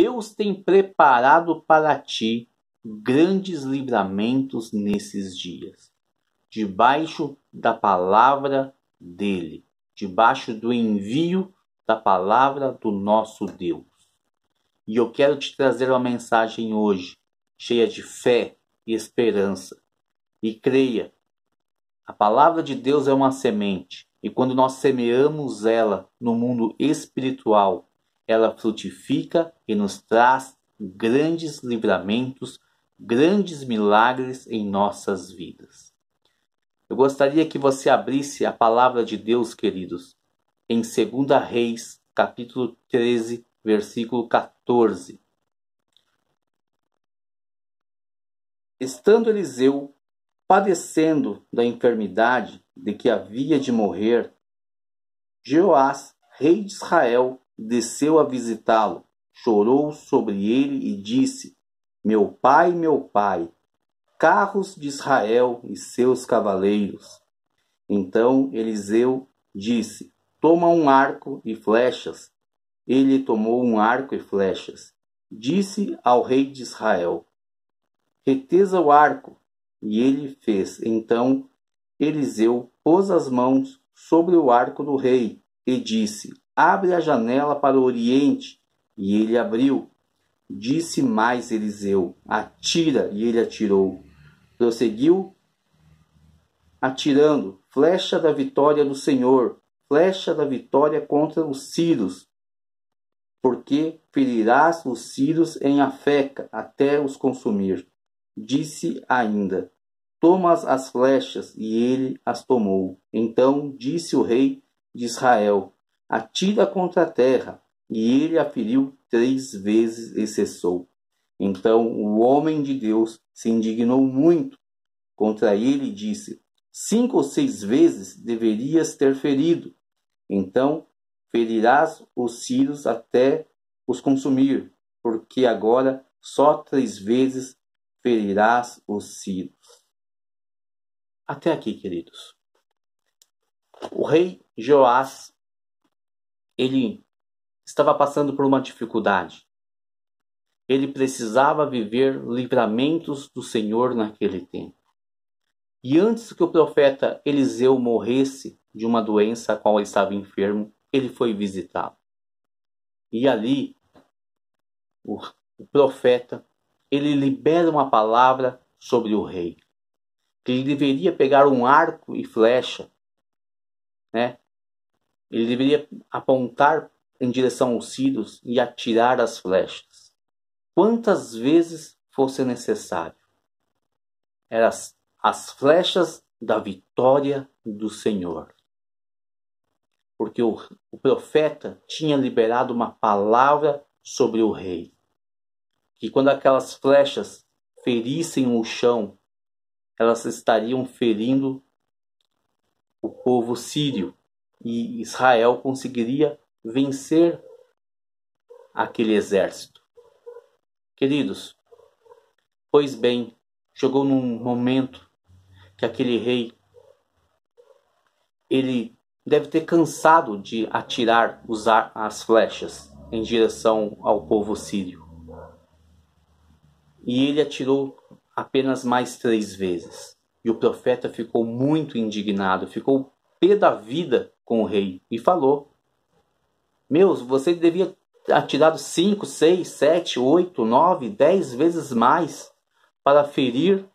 Deus tem preparado para ti grandes livramentos nesses dias, debaixo da palavra dele, debaixo do envio da palavra do nosso Deus. E eu quero te trazer uma mensagem hoje, cheia de fé e esperança. E creia, a palavra de Deus é uma semente, e quando nós semeamos ela no mundo espiritual, ela frutifica e nos traz grandes livramentos, grandes milagres em nossas vidas. Eu gostaria que você abrisse a palavra de Deus, queridos, em 2 Reis, capítulo 13, versículo 14. Estando Eliseu padecendo da enfermidade de que havia de morrer, Jeoás, rei de Israel, desceu a visitá-lo, chorou sobre ele e disse: Meu pai, meu pai, carros de Israel e seus cavaleiros. Então Eliseu disse: Toma um arco e flechas. Ele tomou um arco e flechas. Disse ao rei de Israel: Reteza o arco. E ele fez. Então Eliseu pôs as mãos sobre o arco do rei e disse: Abre a janela para o oriente. E ele abriu. Disse mais Eliseu: Atira. E ele atirou. Prosseguiu atirando. Flecha da vitória do Senhor. Flecha da vitória contra os Círios. Porque ferirás os Círios em afeca até os consumir. Disse ainda: tomas as flechas, e ele as tomou. Então disse o rei de Israel: atira contra a terra. E ele a feriu três vezes e cessou. Então o homem de Deus se indignou muito contra ele e disse: Cinco ou seis vezes deverias ter ferido. Então ferirás os círios até os consumir, porque agora só três vezes ferirás os círios. Até aqui, queridos. O rei Joás ele estava passando por uma dificuldade. Ele precisava viver livramentos do Senhor naquele tempo. E antes que o profeta Eliseu morresse de uma doença a qual ele estava enfermo, ele foi visitá-lo. E ali, o, o profeta, ele libera uma palavra sobre o rei. Que ele deveria pegar um arco e flecha, né? Ele deveria apontar em direção aos círios e atirar as flechas, quantas vezes fosse necessário. Eram as, as flechas da vitória do Senhor. Porque o, o profeta tinha liberado uma palavra sobre o rei, que quando aquelas flechas ferissem o chão, elas estariam ferindo o povo sírio e Israel conseguiria vencer aquele exército. Queridos, pois bem, chegou num momento que aquele rei ele deve ter cansado de atirar usar as flechas em direção ao povo sírio. E ele atirou apenas mais três vezes. E o profeta ficou muito indignado, ficou pé da vida com o rei e falou: Meus, você devia atirado cinco, seis, sete, oito, nove, dez vezes mais para ferir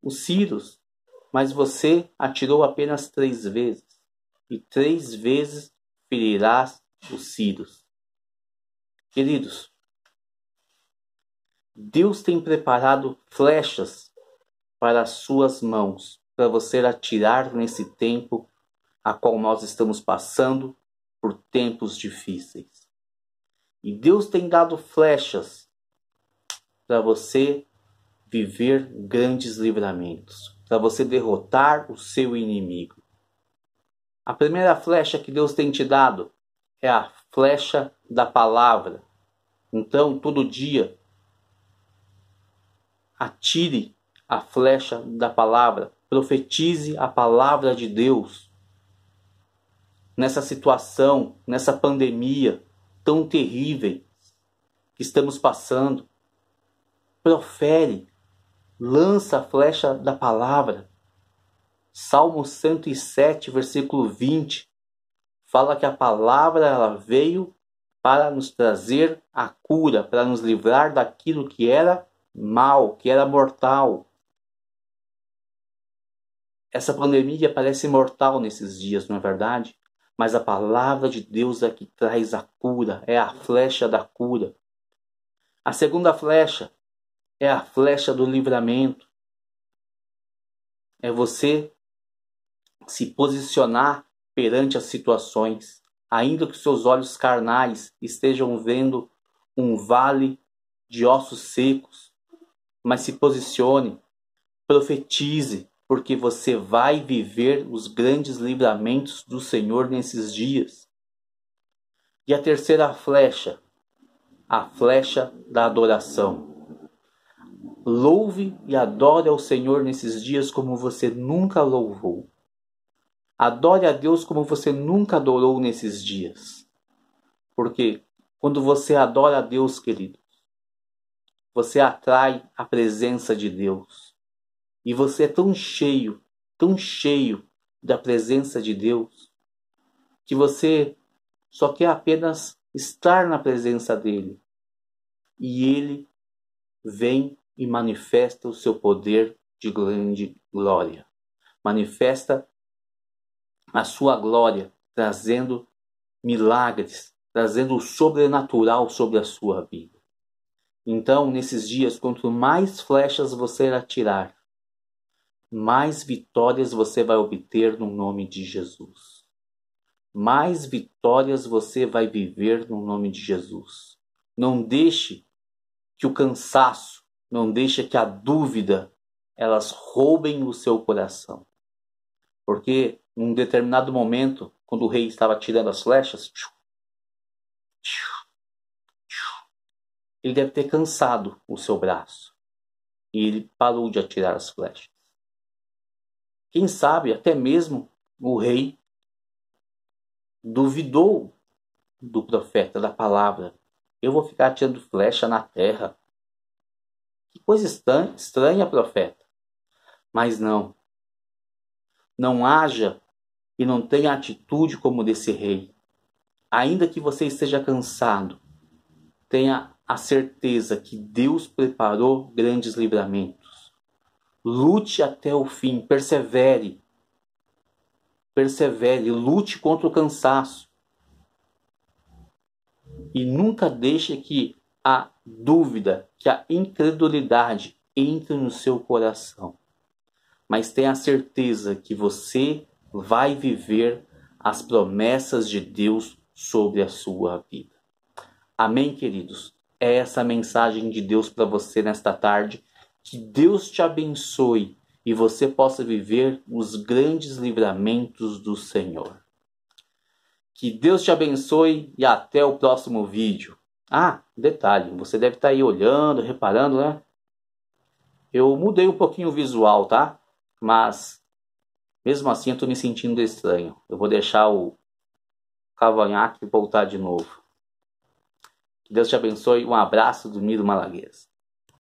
os Círios, mas você atirou apenas três vezes, e três vezes ferirás os Círios. Queridos, Deus tem preparado flechas para as suas mãos para você atirar nesse tempo a qual nós estamos passando por tempos difíceis. E Deus tem dado flechas para você viver grandes livramentos, para você derrotar o seu inimigo. A primeira flecha que Deus tem te dado é a flecha da palavra. Então, todo dia, atire a flecha da palavra, profetize a palavra de Deus nessa situação, nessa pandemia tão terrível que estamos passando. Profere, lança a flecha da palavra. Salmo 107, versículo 20, fala que a palavra ela veio para nos trazer a cura, para nos livrar daquilo que era mal, que era mortal. Essa pandemia parece mortal nesses dias, não é verdade? Mas a palavra de Deus é que traz a cura, é a flecha da cura. A segunda flecha é a flecha do livramento. É você se posicionar perante as situações, ainda que seus olhos carnais estejam vendo um vale de ossos secos, mas se posicione, profetize, porque você vai viver os grandes livramentos do Senhor nesses dias. E a terceira flecha, a flecha da adoração. Louve e adore ao Senhor nesses dias como você nunca louvou. Adore a Deus como você nunca adorou nesses dias. Porque quando você adora a Deus, querido, você atrai a presença de Deus. E você é tão cheio, tão cheio da presença de Deus, que você só quer apenas estar na presença dele. E ele vem e manifesta o seu poder de grande glória. Manifesta a sua glória, trazendo milagres, trazendo o sobrenatural sobre a sua vida. Então, nesses dias, quanto mais flechas você atirar, mais vitórias você vai obter no nome de Jesus. Mais vitórias você vai viver no nome de Jesus. Não deixe que o cansaço, não deixe que a dúvida elas roubem o seu coração. Porque num determinado momento, quando o rei estava tirando as flechas, ele deve ter cansado o seu braço. E ele parou de atirar as flechas. Quem sabe até mesmo o rei duvidou do profeta, da palavra. Eu vou ficar atirando flecha na terra. Que coisa estranha, estranha, profeta. Mas não. Não haja e não tenha atitude como desse rei. Ainda que você esteja cansado, tenha a certeza que Deus preparou grandes livramentos. Lute até o fim, persevere. Persevere, lute contra o cansaço. E nunca deixe que a dúvida, que a incredulidade entre no seu coração. Mas tenha certeza que você vai viver as promessas de Deus sobre a sua vida. Amém, queridos? É essa a mensagem de Deus para você nesta tarde que Deus te abençoe e você possa viver os grandes livramentos do Senhor. Que Deus te abençoe e até o próximo vídeo. Ah, detalhe, você deve estar tá aí olhando, reparando, né? Eu mudei um pouquinho o visual, tá? Mas mesmo assim eu tô me sentindo estranho. Eu vou deixar o cavanhaque voltar de novo. Que Deus te abençoe. Um abraço do Miro Malagueza.